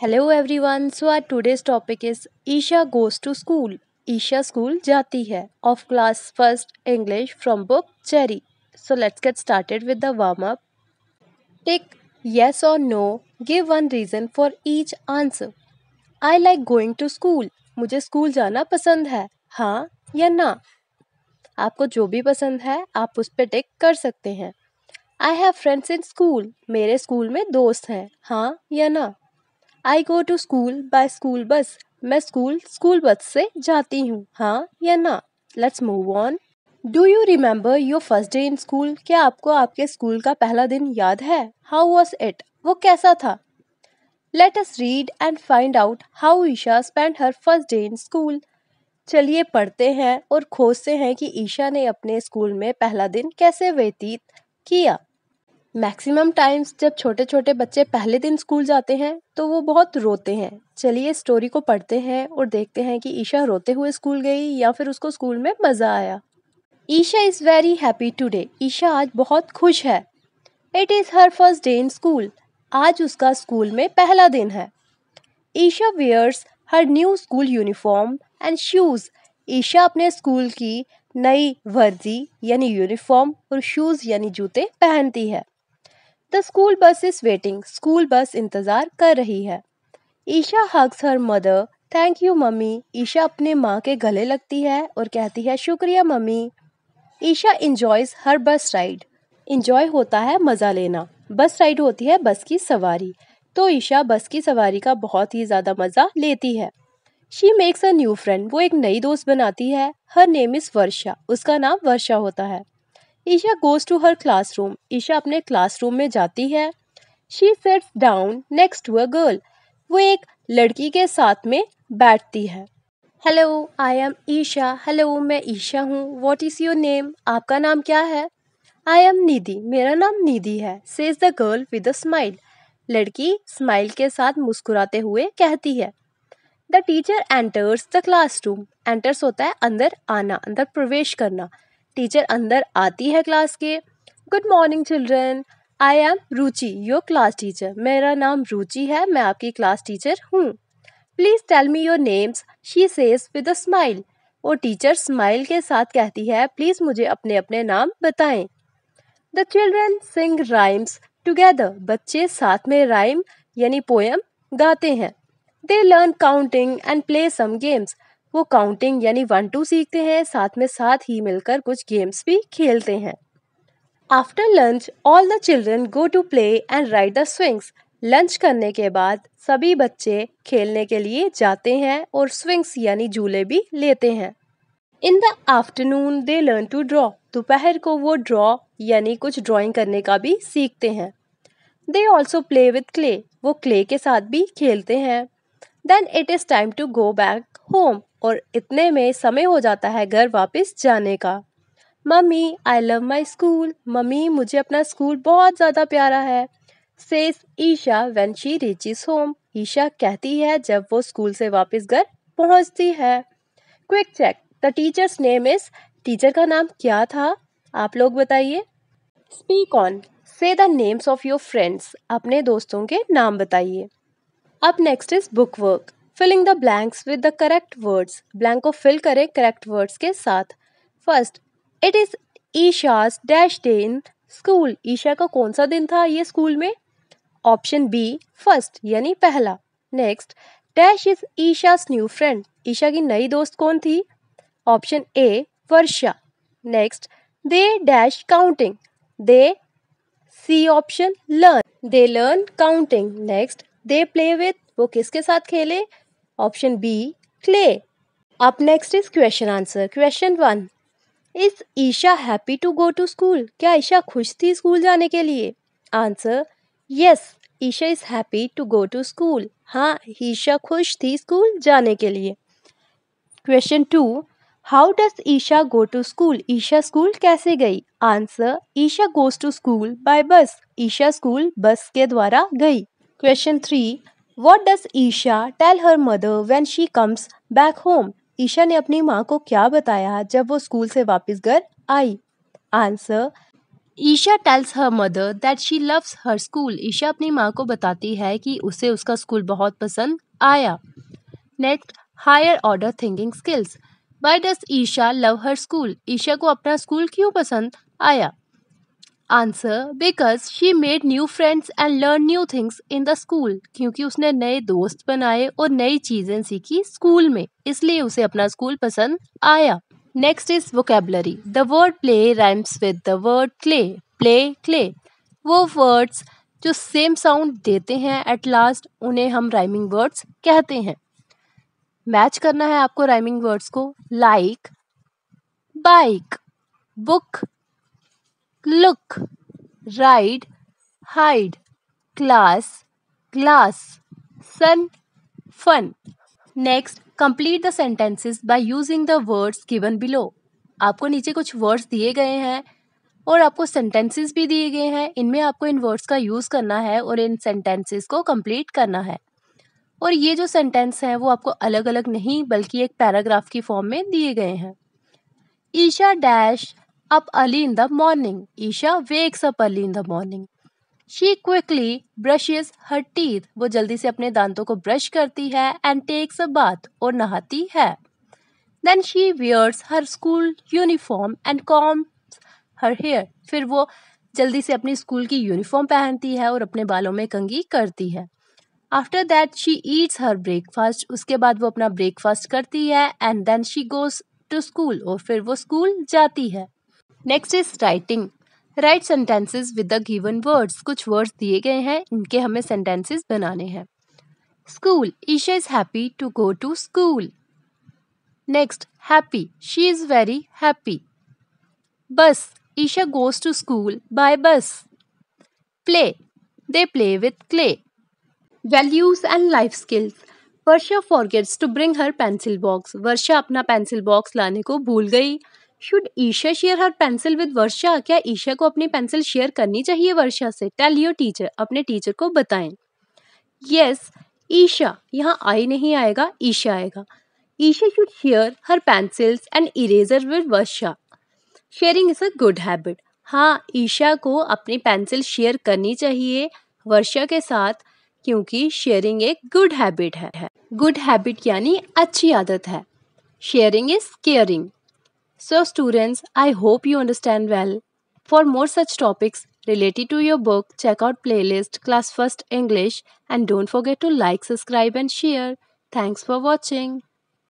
Hello everyone so our today's topic is Isha goes to school Isha school जाती है of class first English from book cherry so let's get started with the warm up take yes और no give one reason for each answer I like going to school मुझे school जाना पसंद है हाँ या ना आपको जो भी पसंद है आप उस पर टिक कर सकते हैं I have friends in school मेरे स्कूल में दोस्त हैं हाँ या ना I go to school by school bus मैं स्कूल स्कूल बस से जाती हूँ हाँ या ना let's move on do you remember your first day in school क्या आपको आपके स्कूल का पहला दिन याद है हाउ वॉज इट वो कैसा था let us read and find out how Isha spend her first day in school चलिए पढ़ते हैं और खोजते हैं कि ईशा ने अपने स्कूल में पहला दिन कैसे व्यतीत किया मैक्सिमम टाइम्स जब छोटे छोटे बच्चे पहले दिन स्कूल जाते हैं तो वो बहुत रोते हैं चलिए स्टोरी को पढ़ते हैं और देखते हैं कि ईशा रोते हुए स्कूल गई या फिर उसको स्कूल में मज़ा आया Isha is very happy today Isha आज बहुत खुश है it is her first day in school आज उसका स्कूल में पहला दिन है Isha wears her new school uniform and shoes Isha अपने स्कूल की नई वर्दी यानी यूनिफॉर्म और शूज़ यानी जूते पहनती है the school bus is waiting school bus इंतजार कर रही है Isha hugs her mother thank you mummy Isha अपने माँ के गले लगती है और कहती है शुक्रिया मम्मी ईशा इंजॉयज हर बस राइड इंजॉय होता है मज़ा लेना बस राइड होती है बस की सवारी तो ईशा बस की सवारी का बहुत ही ज़्यादा मज़ा लेती है she makes a new friend वो एक नई दोस्त बनाती है हर नेम इज़ वर्षा उसका नाम वर्षा होता है Isha goes to her class room Isha अपने क्लास रूम में जाती है she sets down next to a girl वो एक लड़की के साथ में बैठती है hello I am Isha hello मैं ईशा हूँ वॉट इज़ योर नेम आपका नाम क्या है आई एम निधि मेरा नाम निधि है says the girl with a smile लड़की स्माइल के साथ मुस्कुराते हुए कहती है the teacher enters the class room enters होता है अंदर आना अंदर प्रवेश करना टीचर अंदर आती है क्लास के good morning children I am Ruchi your class teacher मेरा नाम रुचि है मैं आपकी क्लास टीचर हूँ please tell me your names she says with a smile वो टीचर स्माइल के साथ कहती है प्लीज़ मुझे अपने अपने नाम बताएं the children sing rhymes together बच्चे साथ में राइम यानी पोएम गाते हैं they learn counting and play some games वो काउंटिंग यानी वन टू सीखते हैं साथ में साथ ही मिलकर कुछ गेम्स भी खेलते हैं after lunch all the children go to play and ride the swings lunch करने के बाद सभी बच्चे खेलने के लिए जाते हैं और स्विंग्स यानी झूले भी लेते हैं in the afternoon they learn to draw दोपहर को वो ड्रॉ यानी कुछ ड्राइंग करने का भी सीखते हैं they also play with clay वो क्ले के साथ भी खेलते हैं then it is time to go back home और इतने में समय हो जाता है घर वापस जाने का mummy I love my school mummy मुझे अपना स्कूल बहुत ज़्यादा प्यारा है says Isha when she is home Isha कहती है जब वो स्कूल से वापस घर पहुंचती है quick check the teacher's name is teacher का नाम क्या था आप लोग बताइए speak on say the names of your friends अपने दोस्तों के नाम बताइए अब next is book work filling the blanks with the correct words blank को फिल करें करेक्ट वर्ड्स के साथ first it is Isha's dash day in school Isha का कौन सा दिन था ये स्कूल में ऑप्शन बी फर्स्ट यानी पहला next dash is Isha's new friend Isha की नई दोस्त कौन थी option A Varsha next they dash counting they C option learn they learn counting next they play with वो किसके साथ खेले ऑप्शन बी क्ले अब next is question answer question one is Isha happy to go to school क्या ईशा खुश थी school जाने के लिए answer yes Isha is happy to go to school हाँ ईशा खुश थी स्कूल जाने के लिए question two how does Isha go to school Isha school कैसे गई answer Isha goes to school by bus Isha school bus के द्वारा गई question three what does Isha tell her mother when she comes back home Isha ने अपनी माँ को क्या बताया जब वो स्कूल से वापस घर आई answer Isha tells her mother that she loves her school Isha अपनी माँ को बताती है कि उसे उसका स्कूल बहुत पसंद आया next higher order thinking skills why does Isha love her school Isha को अपना स्कूल क्यों पसंद आया answer because she made new friends and learn new things in the school क्योंकि उसने नए दोस्त बनाए और नई चीजें सीखी स्कूल में इसलिए उसे अपना स्कूल पसंद आया next is vocabulary the word play rhymes with the word clay play clay वो वर्ड्स जो सेम साउंड देते हैं एट लास्ट उन्हें हम राइमिंग वर्ड्स कहते हैं मैच करना है आपको राइमिंग वर्ड्स को like bike book look, ride, hide, class, glass, sun, fun. Next, complete the sentences by using the words given below. आपको नीचे कुछ वर्ड्स दिए गए हैं और आपको सेंटेंसेस भी दिए गए हैं इनमें आपको इन वर्ड्स का यूज़ करना है और इन सेंटेंसेस को कंप्लीट करना है और ये जो सेंटेंस हैं वो आपको अलग अलग नहीं बल्कि एक पैराग्राफ की फॉर्म में दिए गए हैं Isha dash up early in the morning. Isha wakes up early in the morning. She quickly brushes her teeth वो जल्दी से अपने दांतों को ब्रश करती है एंड टेक्स अ बाथ और नहाती है then she wears her school uniform and combs her hair फिर वो जल्दी से अपनी स्कूल की यूनिफॉर्म पहनती है और अपने बालों में कंघी करती है after that she eats her breakfast उसके बाद वो अपना ब्रेकफास्ट करती है and then she goes to school और फिर वो स्कूल जाती है next is writing write sentences with the given words कुछ वर्ड्स दिए गए हैं इनके हमें सेंटेंसेस बनाने हैं school Isha is happy to go to school next happy she is very happy bus Isha goes to school by bus play they play with clay values and life skills Varsha forgets to bring her pencil box Varsha अपना pencil box लाने को भूल गई should Isha share her pencil with Varsha क्या ईशा को अपनी pencil share करनी चाहिए वर्षा से टेल योर टीचर अपने टीचर को बताएं यस ईशा यहाँ आई नहीं आएगा ईशा आएगा Isha should share her pencils and eraser with Varsha sharing is a good habit हाँ ईशा को अपनी पेंसिल शेयर करनी चाहिए वर्षा के साथ क्योंकि शेयरिंग एक गुड हैबिट है गुड हैबिट यानी अच्छी आदत है sharing is caring So, students, I hope you understand well. For more such topics related to your book, check out playlist Class First English and don't forget to like, subscribe, and share. Thanks for watching.